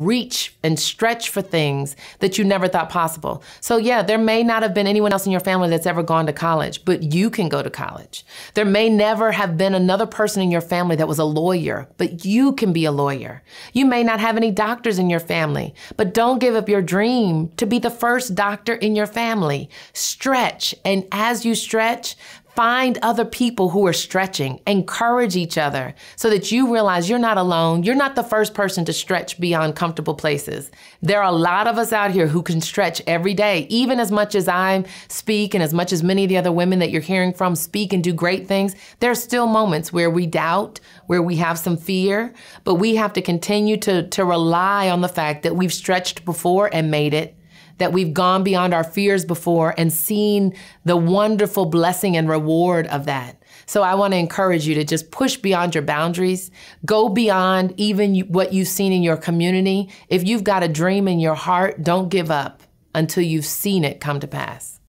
reach and stretch for things that you never thought possible. So, yeah, there may not have been anyone else in your family that's ever gone to college, but you can go to college. There may never have been another person in your family that was a lawyer, but you can be a lawyer. You may not have any doctors in your family, but don't give up your dream to be the first doctor in your family. Stretch, and as you stretch, Find other people who are stretching. Encourage each other so that you realize you're not alone. You're not the first person to stretch beyond comfortable places. There are a lot of us out here who can stretch every day, even as much as I speak and as much as many of the other women that you're hearing from speak and do great things. There are still moments where we doubt, where we have some fear, but we have to continue to, to rely on the fact that we've stretched before and made it that we've gone beyond our fears before and seen the wonderful blessing and reward of that. So I want to encourage you to just push beyond your boundaries, go beyond even what you've seen in your community. If you've got a dream in your heart, don't give up until you've seen it come to pass.